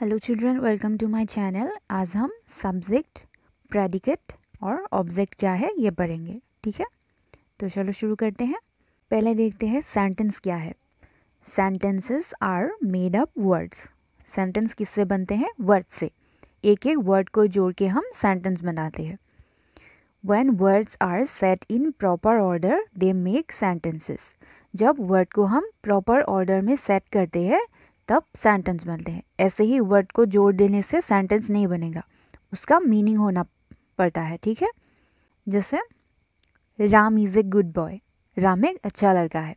hello children welcome to my channel आज हम subject predicate और ऑब्जेक्ट क्या है ये पढ़ेंगे ठीक है तो चलो शुरू करते हैं पहले देखते हैं सेंटेंस क्या है sentences are made up words sentence किससे बनते हैं वर्ड से एक एक वर्ड को जोड़ के हम सेंटेंस बनाते हैं when words are set in proper order they make sentences जब वर्ड को हम प्रॉपर ऑर्डर में सेट करते हैं तब सेंटेंस बनते हैं ऐसे ही वर्ड को जोड़ देने से सेंटेंस नहीं बनेगा उसका मीनिंग होना पड़ता है ठीक है जैसे Ram is a good boy Ram एक अच्छा लड़का है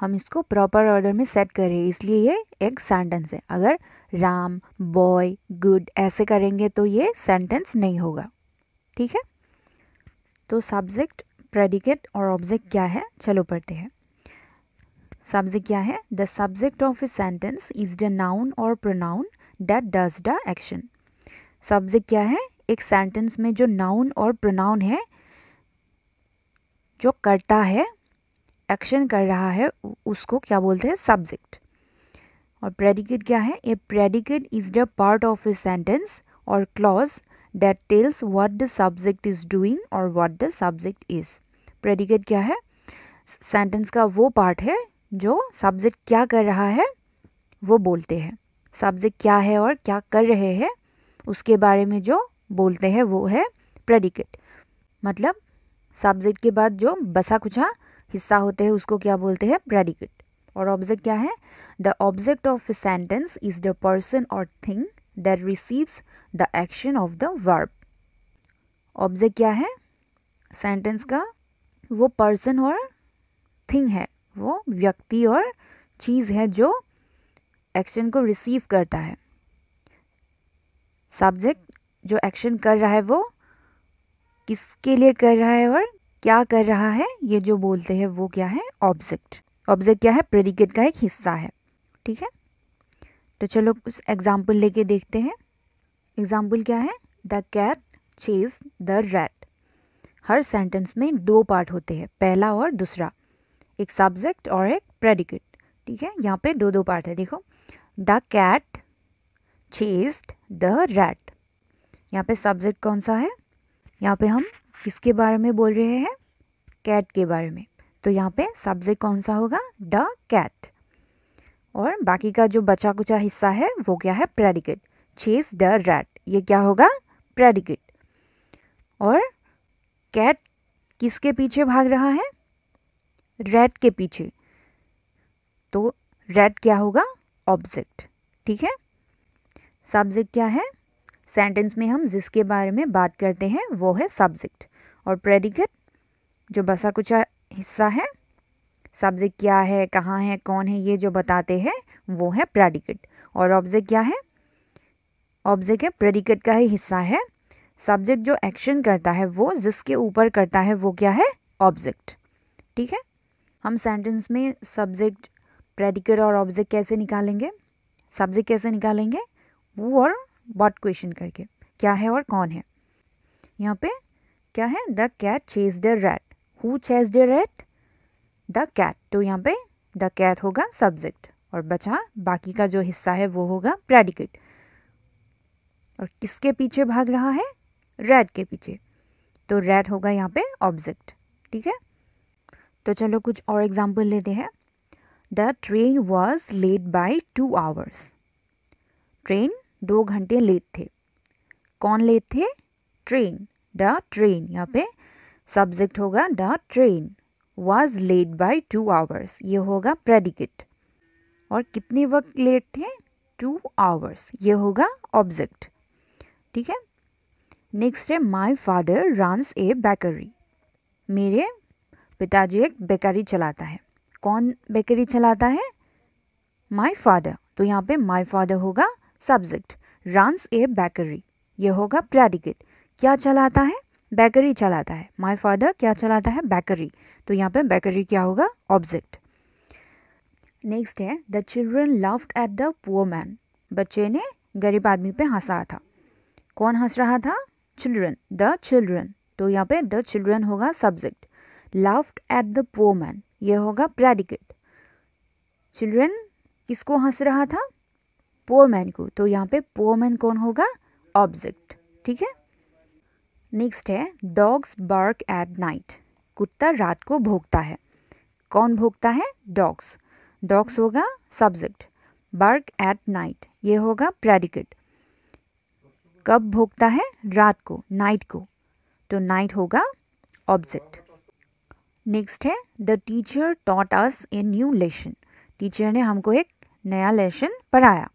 हम इसको प्रॉपर ऑर्डर में सेट कर रहे हैं इसलिए ये एक सेंटेंस है अगर राम बॉय गुड ऐसे करेंगे तो ये सेंटेंस नहीं होगा ठीक है तो सब्जेक्ट प्रेडिकेट और ऑब्जेक्ट क्या है चलो पढ़ते हैं सब्जेक्ट क्या है the subject of a sentence is the noun or pronoun that does the action subject क्या है एक सेंटेंस में जो नाउन और प्रोनाउन है जो करता है एक्शन कर रहा है उसको क्या बोलते हैं सब्जेक्ट और प्रेडिकेट क्या है a predicate is the part of a sentence or clause that tells what the subject is doing or what the subject is predicate क्या है सेंटेंस का वो पार्ट है जो सब्जेक्ट क्या कर रहा है वो बोलते हैं सब्जेक्ट क्या है और क्या कर रहे हैं उसके बारे में जो बोलते हैं वो है प्रेडिकेट मतलब सब्जेक्ट के बाद जो बसा कुछा हिस्सा होते हैं उसको क्या बोलते हैं प्रेडिकेट और ऑब्जेक्ट क्या है the object of a sentence is the person or thing that receives the action of the verb object क्या है सेंटेंस का वो पर्सन और थिंग है वो व्यक्ति और चीज़ है जो एक्शन को रिसीव करता है सब्जेक्ट जो एक्शन कर रहा है वो किसके लिए कर रहा है और क्या कर रहा है ये जो बोलते हैं वो क्या है ऑब्जेक्ट ऑब्जेक्ट क्या है प्रेडिकेट का एक हिस्सा है ठीक है तो चलो कुछ एग्जाम्पल लेके देखते हैं एग्जाम्पल क्या है the cat chase the rat हर सेंटेंस में दो पार्ट होते हैं पहला और दूसरा एक सब्जेक्ट और एक प्रेडिकेट ठीक है यहाँ पे दो दो पार्ट है देखो the cat chased the rat यहाँ पे सब्जेक्ट कौन सा है यहाँ पे हम किसके बारे में बोल रहे हैं कैट के बारे में तो यहाँ पे सब्जेक्ट कौन सा होगा द कैट और बाकी का जो बचा कुचा हिस्सा है वो क्या है प्रेडिकेट चेज द रैट ये क्या होगा प्रेडिकेट और कैट किसके पीछे भाग रहा है रेड के पीछे तो रेड क्या होगा ऑब्जेक्ट ठीक है सब्जेक्ट क्या है सेंटेंस में हम जिसके बारे में बात करते हैं वो है सब्जेक्ट और प्रेडिकेट जो बसा कुचा हिस्सा है सब्जेक्ट क्या है कहाँ है कौन है ये जो बताते हैं वो है प्रेडिकेट और ऑब्जेक्ट क्या है ऑब्जेक्ट है प्रेडिकेट का ही हिस्सा है सब्जेक्ट जो एक्शन करता है वो जिसके ऊपर करता है वो क्या है ऑब्जेक्ट ठीक है हम सेंटेंस में सब्जेक्ट प्रेडिकेट और ऑब्जेक्ट कैसे निकालेंगे सब्जेक्ट कैसे निकालेंगे वो और बट क्वेश्चन करके क्या है और कौन है यहाँ पे क्या है the cat chase the rat who chase the rat the cat तो यहाँ पे द कैट होगा सब्जेक्ट और बचा बाकी का जो हिस्सा है वो होगा प्रेडिकेट और किसके पीछे भाग रहा है रेड के पीछे तो रेड होगा यहाँ पे ऑब्जेक्ट ठीक है तो चलो कुछ और एग्जाम्पल लेते हैं the train was late by two hours train दो घंटे लेट थे कौन लेट थे ट्रेन द ट्रेन यहाँ पे सब्जेक्ट होगा the train was late by two hours ये होगा प्रेडिकेट और कितने वक्त लेट थे टू आवर्स ये होगा ऑब्जेक्ट ठीक है नेक्स्ट है my father runs a bakery मेरे पिताजी एक बेकरी चलाता है कौन बेकरी चलाता है माई फादर तो यहाँ पे माई फादर होगा सब्जेक्ट रंस ए बेकरी ये होगा प्रेडिकेट क्या चलाता है बेकरी चलाता है माई फादर क्या चलाता है बेकरी तो यहाँ पे बेकरी क्या होगा ऑब्जेक्ट नेक्स्ट है the children loved at the poor man बच्चे ने गरीब आदमी पे हंसा था कौन हंस रहा था चिल्ड्रन द चिल्ड्रन तो यहाँ पे द चिल्ड्रन होगा subject laughed at the poor man ये होगा प्रेडिकेट चिल्ड्रन किसको हंस रहा था पोअर मैन को तो यहाँ पे पोअर मैन कौन होगा ऑब्जेक्ट ठीक है नेक्स्ट है डॉग्स बार्क एट नाइट कुत्ता रात को भोगता है कौन भोगता है डॉग्स डॉग्स होगा सब्जेक्ट बार्क एट नाइट ये होगा प्रेडिकेट कब भोगता है रात को नाइट को तो नाइट होगा ऑब्जेक्ट नेक्स्ट है the teacher taught us a new lesson teacher ने हमको एक नया लेशन पढ़ाया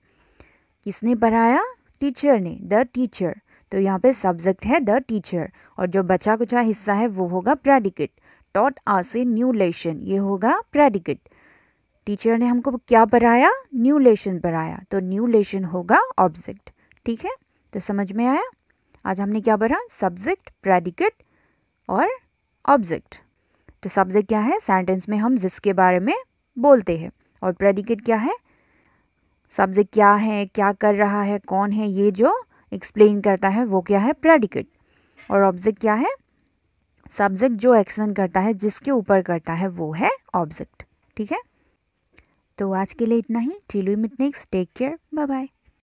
किसने पढ़ाया टीचर ने द टीचर तो यहाँ पे सब्जेक्ट है द टीचर और जो बचा कुचा हिस्सा है वो होगा predicate taught us a new lesson ये होगा प्रेडिकेट टीचर ने हमको क्या पढ़ाया न्यू लेशन पढ़ाया तो न्यू लेशन होगा ऑब्जेक्ट ठीक है तो समझ में आया आज हमने क्या पढ़ा सब्जेक्ट प्रेडिकेट और ऑब्जेक्ट तो सब्जेक्ट क्या है सेंटेंस में हम जिसके बारे में बोलते हैं और प्रेडिकेट क्या है सब्जेक्ट क्या है क्या कर रहा है कौन है ये जो एक्सप्लेन करता है वो क्या है प्रेडिकेट और ऑब्जेक्ट क्या है सब्जेक्ट जो एक्शन करता है जिसके ऊपर करता है वो है ऑब्जेक्ट ठीक है तो आज के लिए इतना ही you meet next take care bye bye